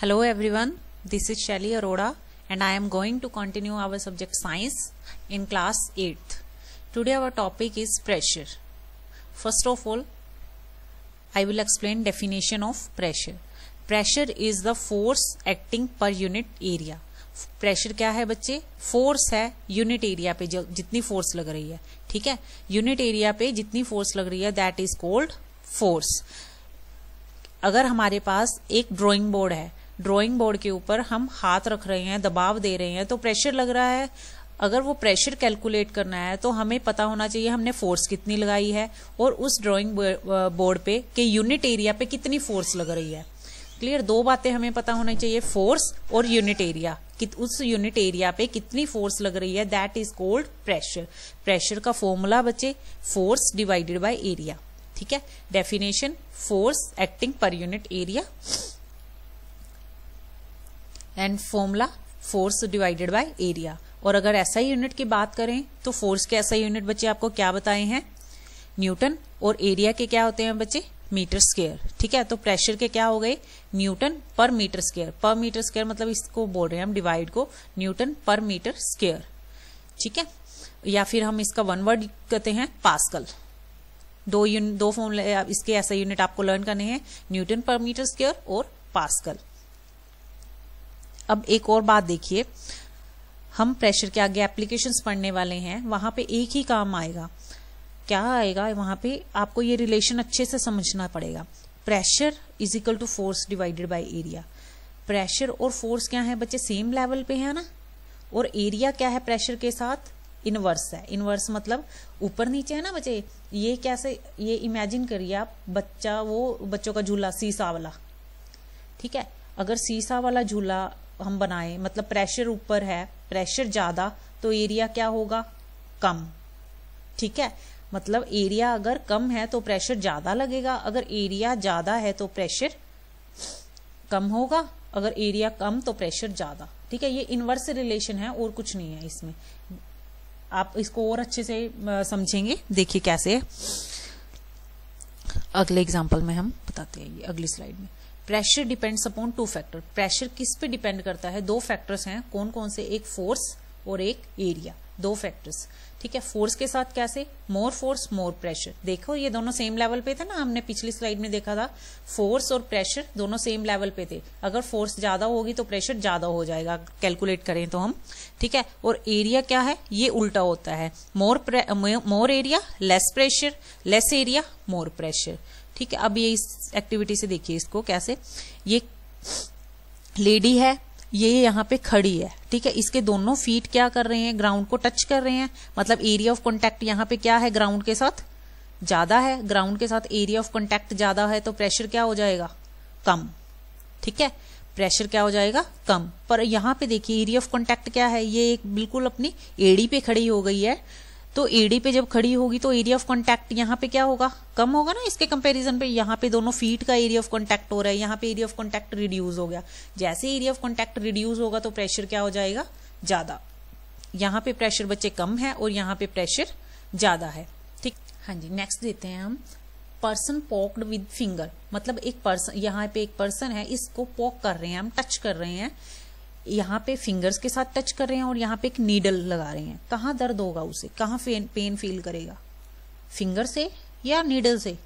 hello everyone this is Shaily Arora and I am going to continue our subject science in class eighth today our topic is pressure first of all I will explain definition of pressure pressure is the force acting per unit area pressure क्या है बच्चे force है unit area पे जितनी force लग रही है ठीक है यूनिट एरिया पे जितनी फोर्स लग रही है दैट इज कोल्ड फोर्स अगर हमारे पास एक ड्राइंग बोर्ड है ड्राइंग बोर्ड के ऊपर हम हाथ रख रहे हैं दबाव दे रहे हैं तो प्रेशर लग रहा है अगर वो प्रेशर कैलकुलेट करना है तो हमें पता होना चाहिए हमने फोर्स कितनी लगाई है और उस ड्राइंग बोर्ड पे के यूनिट एरिया पे कितनी फोर्स लग रही है क्लियर दो बातें हमें पता होना चाहिए फोर्स और यूनिट एरिया कि उस यूनिट एरिया पे कितनी फोर्स लग रही है that is called pressure pressure का फॉर्मूला बचे फोर्स डिवाइडेड बाय एरिया ठीक है definition force acting per unit area and formula force divided by area और अगर ऐसा ही यूनिट की बात करें तो फोर्स के ऐसा यूनिट बच्चे आपको क्या बताए हैं न्यूटन और एरिया के क्या होते हैं बच्चे मीटर स्केयर ठीक है तो प्रेशर के क्या हो गए newton per metre square per metre square मतलब इसको बोल रहे हैं हम डिवाइड को न्यूटन पर मीटर स्केयर ठीक है या फिर हम इसका वन वर्ड कहते हैं पास्कल दो यूनिट दो फॉर्मूले इसके ऐसे यूनिट आपको लर्न करने हैं न्यूटन पर मीटर स्केयर और पास्कल अब एक और बात देखिए हम प्रेशर के आगे एप्लीकेशंस पढ़ने वाले हैं वहां पे एक ही काम आएगा क्या आएगा वहां पे आपको ये रिलेशन अच्छे से समझना पड़ेगा pressure is equal to force divided by area pressure और फोर्स क्या है बच्चे सेम लेवल पे है ना और एरिया क्या है प्रेशर के साथ इनवर्स है इनवर्स मतलब ऊपर नीचे है ना बच्चे ये कैसे ये इमेजिन करिए आप बच्चा वो बच्चों का झूला सीसा वाला ठीक है अगर सीसा वाला झूला हम बनाए मतलब प्रेशर ऊपर है प्रेशर ज़्यादा तो एरिया क्या होगा कम ठीक है मतलब एरिया अगर कम है तो प्रेशर ज़्यादा लगेगा अगर एरिया ज़्यादा है तो प्रेशर कम होगा अगर एरिया कम तो प्रेशर ज़्यादा ठीक है ये इनवर्स रिलेशन है और कुछ नहीं है इसमें आप इसको और अच्छे से समझेंगे देखिए कैसे है अगले एग्जाम्पल में हम बताते हैं अगली स्लाइड में pressure depends upon two factor pressure किस पे डिपेंड करता है दो फैक्टर्स हैं कौन कौन से एक फोर्स और एक एरिया दो फैक्टर्स ठीक है फोर्स के साथ कैसे मोर फोर्स मोर प्रेशर देखो ये दोनों सेम लेवल पे थे ना हमने पिछली स्लाइड में देखा था फोर्स और प्रेशर दोनों सेम लेवल पे थे अगर फोर्स ज्यादा होगी तो प्रेशर ज्यादा हो जाएगा कैलकुलेट करें तो हम ठीक है और एरिया क्या है ये उल्टा होता है more more area less pressure less area more pressure ठीक है अब ये इस एक्टिविटी से देखिए इसको कैसे ये लेडी है ये यहाँ पे खड़ी है ठीक है इसके दोनों फीट क्या कर रहे हैं ग्राउंड को टच कर रहे हैं मतलब एरिया ऑफ कॉन्टेक्ट यहाँ पे क्या है ग्राउंड के साथ ज्यादा है ग्राउंड के साथ एरिया ऑफ कॉन्टेक्ट ज्यादा है तो प्रेशर क्या हो जाएगा कम ठीक है प्रेशर क्या हो जाएगा कम पर यहाँ पे देखिए एरिया ऑफ कॉन्टेक्ट क्या है ये एक बिल्कुल अपनी एड़ी पे खड़ी हो गई है तो एडी पे जब खड़ी होगी तो एरिया ऑफ कॉन्टैक्ट यहाँ पे क्या होगा कम होगा ना इसके कंपेरिजन पे यहाँ पे दोनों फीट का एरिया ऑफ कॉन्टैक्ट हो रहा है यहाँ पे एरिया ऑफ कॉन्टैक्ट रिड्यूस हो गया जैसे एरिया ऑफ कॉन्टैक्ट रिड्यूस होगा तो प्रेशर क्या हो जाएगा ज्यादा यहाँ पे प्रेशर बच्चे कम है और यहाँ पे प्रेशर ज्यादा है ठीक हाँ जी नेक्स्ट देते हैं हम पर्सन पॉक्ड विद फिंगर मतलब एक पर्सन यहाँ पे एक पर्सन है इसको पॉक कर रहे हैं हम टच कर रहे हैं यहाँ पे फिंगर्स के साथ टच कर रहे हैं और यहाँ पे एक नीडल लगा रहे हैं कहाँ दर्द होगा उसे कहाँ पेन फील करेगा फिंगर से या नीडल से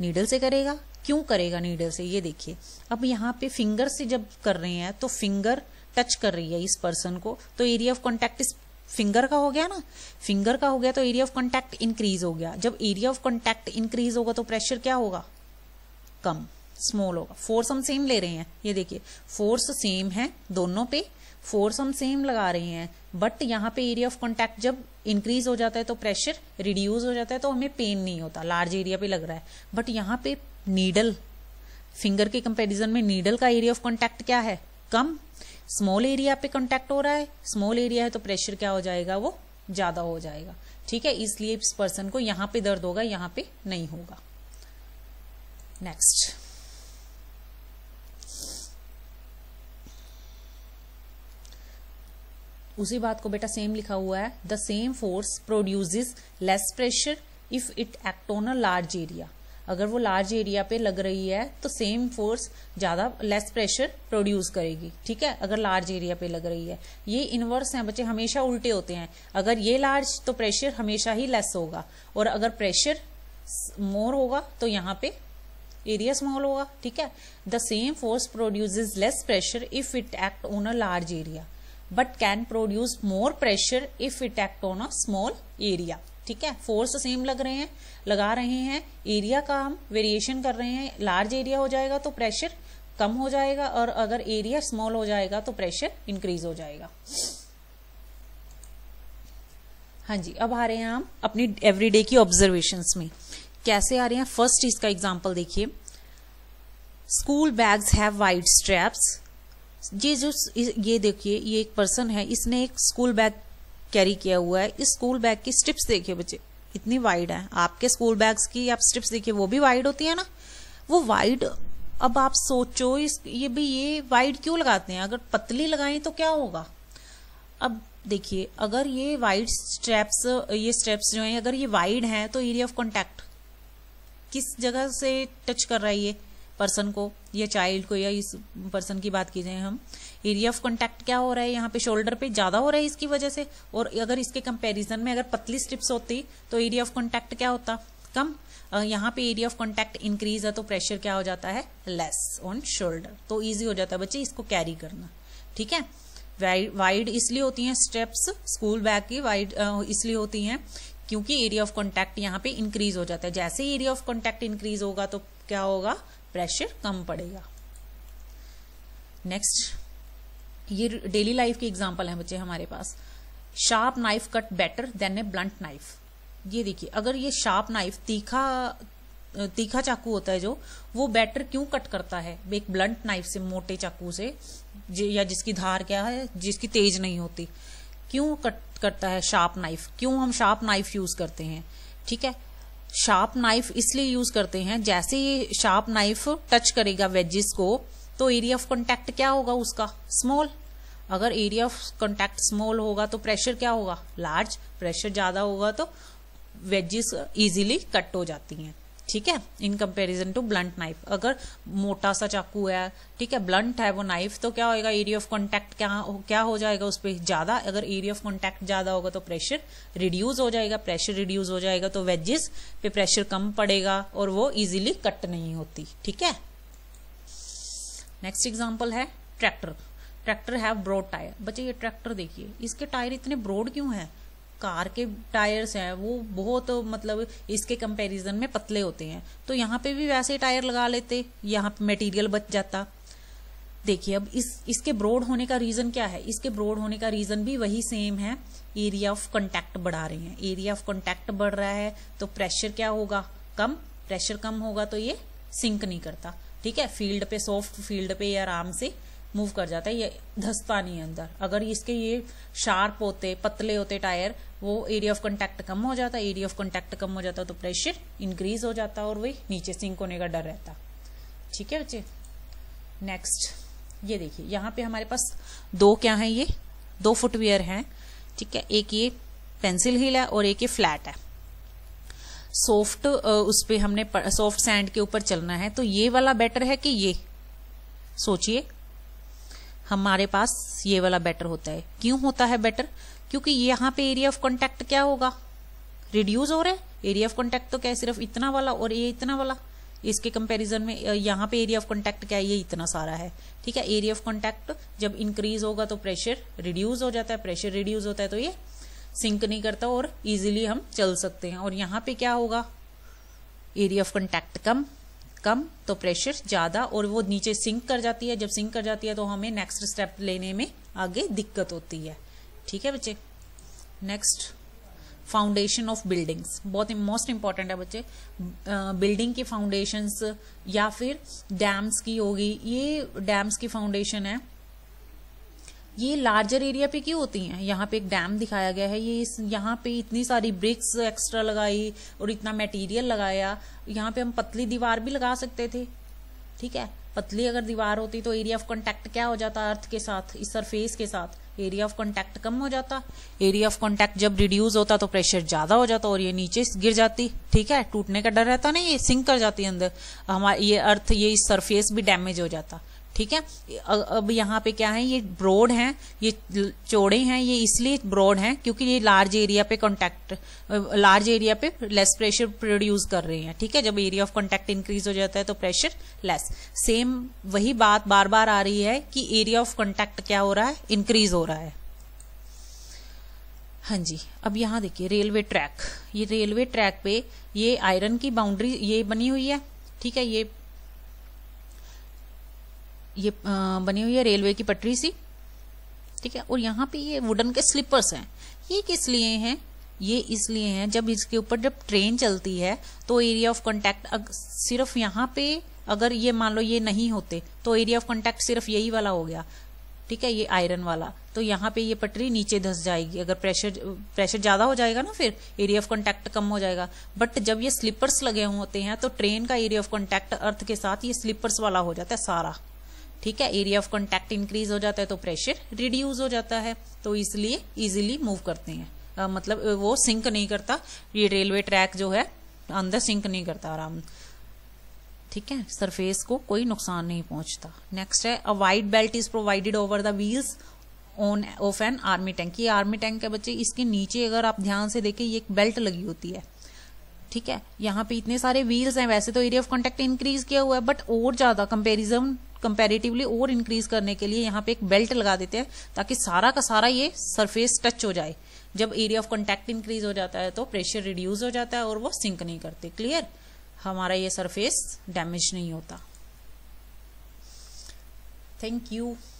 नीडल से करेगा क्यों करेगा नीडल से ये देखिए अब यहाँ पे फिंगर से जब कर रहे हैं तो फिंगर टच कर रही है इस पर्सन को तो एरिया ऑफ कॉन्टेक्ट इस फिंगर का हो गया ना फिंगर का हो गया तो एरिया ऑफ कॉन्टेक्ट इंक्रीज हो गया जब एरिया ऑफ कॉन्टेक्ट इंक्रीज होगा तो प्रेशर क्या होगा कम स्मॉल होगा फोर्स हम सेम ले रहे हैं ये देखिए फोर्स सेम है दोनों पे फोर्स हम सेम लगा रहे हैं बट यहाँ पे एरिया ऑफ कॉन्टेक्ट जब इंक्रीज हो जाता है तो प्रेशर रिड्यूज हो जाता है तो हमें पेन नहीं होता लार्ज एरिया पे लग रहा है बट यहाँ पे नीडल फिंगर के कंपेरिजन में नीडल का एरिया ऑफ कॉन्टैक्ट क्या है कम स्मॉल एरिया पे कॉन्टेक्ट हो रहा है स्मॉल एरिया है तो प्रेशर क्या हो जाएगा वो ज्यादा हो जाएगा ठीक है इसलिए इस पर्सन को यहाँ पे दर्द होगा यहाँ पे नहीं होगा नेक्स्ट उसी बात को बेटा सेम लिखा हुआ है the same force produces less pressure if it act on a large area अगर वो लार्ज एरिया पे लग रही है तो सेम फोर्स ज़्यादा लेस प्रेशर प्रोड्यूस करेगी ठीक है अगर लार्ज एरिया पे लग रही है ये इन्वर्स हैं बच्चे हमेशा उल्टे होते हैं अगर ये लार्ज तो प्रेशर हमेशा ही लेस होगा और अगर प्रेशर मोर होगा तो यहाँ पे एरिया स्मॉल होगा ठीक है the same force produce less pressure if it act on a large area but can produce more pressure if it on on a small ठीक है फोर्स सेम लग रहे हैं लगा रहे हैं एरिया का हम वेरिएशन कर रहे हैं लार्ज एरिया हो जाएगा तो प्रेशर कम हो जाएगा और अगर एरिया स्मॉल हो जाएगा तो प्रेशर इंक्रीज हो जाएगा हाँ जी अब आ रहे हैं हम अपनी एवरीडे की ऑब्जर्वेशन में कैसे आ रहे हैं फर्स्ट इसका एग्जाम्पल देखिए school bags have wide straps ये जो ये देखिए ये एक पर्सन है इसने एक स्कूल बैग कैरी किया हुआ है इस स्कूल बैग की स्ट्रिप्स देखिए बच्चे इतनी वाइड है आपके स्कूल बैग्स की आप स्ट्रिप्स देखिए वो भी वाइड होती है ना वो वाइड अब आप सोचो इस ये भी ये वाइड क्यों लगाते हैं अगर पतली लगाएं तो क्या होगा अब देखिए अगर ये वाइड स्ट्रैप्स ये स्ट्रैप्स जो हैं अगर ये वाइड हैं तो एरिया ऑफ कॉन्टैक्ट किस जगह से टच कर रहा है ये पर्सन को या चाइल्ड को या इस पर्सन की बात की जाए हम एरिया ऑफ कॉन्टैक्ट क्या हो रहा है यहाँ पे शोल्डर पे ज्यादा हो रहा है इसकी वजह से और अगर इसके कंपेरिजन में अगर पतली स्ट्रिप्स होती तो एरिया ऑफ कॉन्टैक्ट क्या होता कम यहाँ पे एरिया ऑफ कॉन्टैक्ट इंक्रीज है तो प्रेशर क्या हो जाता है लेस ऑन शोल्डर तो ईजी हो जाता है बच्चे इसको कैरी करना ठीक है वाइड इसलिए होती हैं स्टेप्स स्कूल बैग की वाइड इसलिए होती हैं क्योंकि एरिया ऑफ कॉन्टैक्ट यहाँ पे इंक्रीज हो जाता है जैसे एरिया ऑफ कॉन्टैक्ट इंक्रीज होगा तो क्या होगा प्रेशर कम पड़ेगा नेक्स्ट ये डेली लाइफ के एग्जाम्पल है बच्चे हमारे पास sharp knife cut better than a blunt knife ये देखिए अगर ये शार्प नाइफ तीखा तीखा चाकू होता है जो वो बेटर क्यों कट करता है एक ब्लंट नाइफ से मोटे चाकू से या जिसकी धार क्या है जिसकी तेज नहीं होती क्यों कट करता है शार्प नाइफ क्यों हम शार्प नाइफ यूज करते हैं ठीक है शार्प नाइफ इसलिए यूज करते हैं जैसे ये शार्प नाइफ टच करेगा वेजिस को तो एरिया ऑफ कॉन्टेक्ट क्या होगा उसका स्मॉल अगर एरिया ऑफ कॉन्टेक्ट स्मॉल होगा तो प्रेशर क्या होगा लार्ज प्रेशर ज्यादा होगा तो वेजिस इजीली कट हो जाती हैं ठीक है in comparison to blunt knife अगर मोटा सा चाकू है ठीक है ब्लंट है वो नाइफ तो क्या होएगा एरिया ऑफ कॉन्टैक्ट क्या क्या हो जाएगा उस पर ज़्यादा अगर एरिया ऑफ कॉन्टैक्ट ज़्यादा होगा तो प्रेशर रिड्यूज हो जाएगा प्रेशर रिड्यूज हो जाएगा तो वेजेस पे प्रेशर कम पड़ेगा और वो इजिली कट नहीं होती ठीक है नेक्स्ट एग्जाम्पल है tractor tractor have broad tyre बच्चे ये ट्रैक्टर देखिए इसके टायर इतने ब्रॉड क्यों है कार के टायर्स हैं वो बहुत मतलब इसके कंपैरिजन में पतले होते हैं तो यहाँ पे भी वैसे टायर लगा लेते यहाँ पे मटेरियल बच जाता देखिए अब इस इसके ब्रॉड होने का रीज़न क्या है इसके ब्रॉड होने का रीज़न भी वही सेम है एरिया ऑफ कंटैक्ट बढ़ा रहे हैं एरिया ऑफ कंटैक्ट बढ़ रहा है तो प्रेशर क्या होगा कम प्रेशर कम होगा तो ये सिंक नहीं करता ठीक है फील्ड पे सॉफ्ट फील्ड पे ये आराम से मूव कर जाता है ये धसता नहीं अंदर अगर इसके ये शार्प होते पतले होते टायर वो एरिया ऑफ कॉन्टैक्ट कम हो जाता है एरिया ऑफ कॉन्टैक्ट कम हो जाता है तो प्रेशर इंक्रीज हो जाता है और वही नीचे सिंक होने का डर रहता ठीक है बच्चे नेक्स्ट ये देखिए यहाँ पे हमारे पास दो क्या है ये दो फुटवेयर हैं ठीक है एक ये पेंसिल हिल है और एक ये फ्लैट है सॉफ्ट उस पर हमने सॉफ्ट सैंड के ऊपर चलना है तो ये वाला बेटर है कि ये सोचिए हमारे पास ये वाला बेटर होता है क्यों होता है बेटर क्योंकि यहाँ पे एरिया ऑफ कॉन्टेक्ट क्या होगा रिड्यूस हो रहा है एरिया ऑफ कॉन्टेक्ट तो क्या है सिर्फ इतना वाला और ये इतना वाला इसके कंपैरिजन में यहाँ पे एरिया ऑफ कॉन्टेक्ट क्या है ये इतना सारा है ठीक है एरिया ऑफ कॉन्टेक्ट जब इंक्रीज होगा तो प्रेशर रिड्यूस हो जाता है प्रेशर रिड्यूस होता है तो ये सिंक नहीं करता और इजिली हम चल सकते हैं और यहाँ पे क्या होगा एरिया ऑफ कॉन्टैक्ट कम कम तो प्रेशर ज़्यादा और वो नीचे सिंक कर जाती है जब सिंक कर जाती है तो हमें नेक्स्ट स्टेप लेने में आगे दिक्कत होती है ठीक है बच्चे नेक्स्ट फाउंडेशन ऑफ बिल्डिंग्स बहुत मोस्ट इंपॉर्टेंट है बच्चे बिल्डिंग की फाउंडेशंस या फिर डैम्स की होगी ये डैम्स की फाउंडेशन है ये लार्जर एरिया पे क्यों होती हैं यहाँ पे एक डैम दिखाया गया है ये इस यहाँ पे इतनी सारी ब्रिक्स एक्स्ट्रा लगाई और इतना मटेरियल लगाया यहाँ पे हम पतली दीवार भी लगा सकते थे ठीक है पतली अगर दीवार होती तो एरिया ऑफ कॉन्टेक्ट क्या हो जाता अर्थ के साथ इस सरफेस के साथ एरिया ऑफ कॉन्टैक्ट कम हो जाता एरिया ऑफ कॉन्टैक्ट जब रिड्यूस होता तो प्रेशर ज्यादा हो जाता और ये नीचे गिर जाती ठीक है टूटने का डर रहता ना ये सिंक कर जाती अंदर हमारा ये अर्थ ये सरफेस भी डैमेज हो जाता ठीक है अब यहाँ पे क्या है ये ब्रॉड है ये चौड़े हैं ये इसलिए ब्रॉड है क्योंकि ये लार्ज एरिया पे कॉन्टेक्ट लार्ज एरिया पे लेस प्रेशर प्रोड्यूस कर रहे हैं ठीक है जब एरिया ऑफ कॉन्टेक्ट इंक्रीज हो जाता है तो प्रेशर लेस सेम वही बात बार बार आ रही है कि एरिया ऑफ कॉन्टेक्ट क्या हो रहा है इंक्रीज हो रहा है हाँ जी अब यहाँ देखिए रेलवे ट्रैक ये रेलवे ट्रैक पे ये आयरन की बाउंड्री ये बनी हुई है ठीक है ये ये बनी हुई है रेलवे की पटरी सी ठीक है और यहाँ पे ये वुडन के स्लीपर्स हैं ये किस लिए हैं ये इसलिए हैं जब इसके ऊपर जब ट्रेन चलती है तो एरिया ऑफ कॉन्टेक्ट सिर्फ यहाँ पे अगर ये मान लो ये नहीं होते तो एरिया ऑफ कॉन्टेक्ट सिर्फ यही वाला हो गया ठीक है ये आयरन वाला तो यहाँ पे ये पटरी नीचे धस जाएगी अगर प्रेशर प्रेशर ज्यादा हो जाएगा ना फिर एरिया ऑफ कॉन्टेक्ट कम हो जाएगा बट जब ये स्लीपर्स लगे होते हैं तो ट्रेन का एरिया ऑफ कॉन्टेक्ट अर्थ के साथ ये स्लीपर्स वाला हो जाता है सारा ठीक है एरिया ऑफ कॉन्टैक्ट इंक्रीज हो जाता है तो प्रेशर रिड्यूज हो जाता है तो इसलिए इजिली मूव करते हैं आ, मतलब वो सिंक नहीं करता ये रेलवे ट्रैक जो है अंदर सिंक नहीं करता आराम ठीक है सरफेस को कोई नुकसान नहीं पहुंचता नेक्स्ट है a white belt is provided over the wheels on of an army tank ये आर्मी टैंक है बच्चे इसके नीचे अगर आप ध्यान से देखें ये एक बेल्ट लगी होती है ठीक है यहाँ पे इतने सारे व्हील्स हैं वैसे तो एरिया ऑफ कॉन्टेक्ट इंक्रीज किया हुआ है बट और ज्यादा कंपेरिजन कंपेरेटिवली और इंक्रीज करने के लिए यहाँ पे एक बेल्ट लगा देते हैं ताकि सारा का सारा ये सरफेस टच हो जाए जब एरिया ऑफ कॉन्टेक्ट इंक्रीज हो जाता है तो प्रेशर रिड्यूज हो जाता है और वो सिंक नहीं करते क्लियर हमारा ये सरफेस डैमेज नहीं होता थैंक यू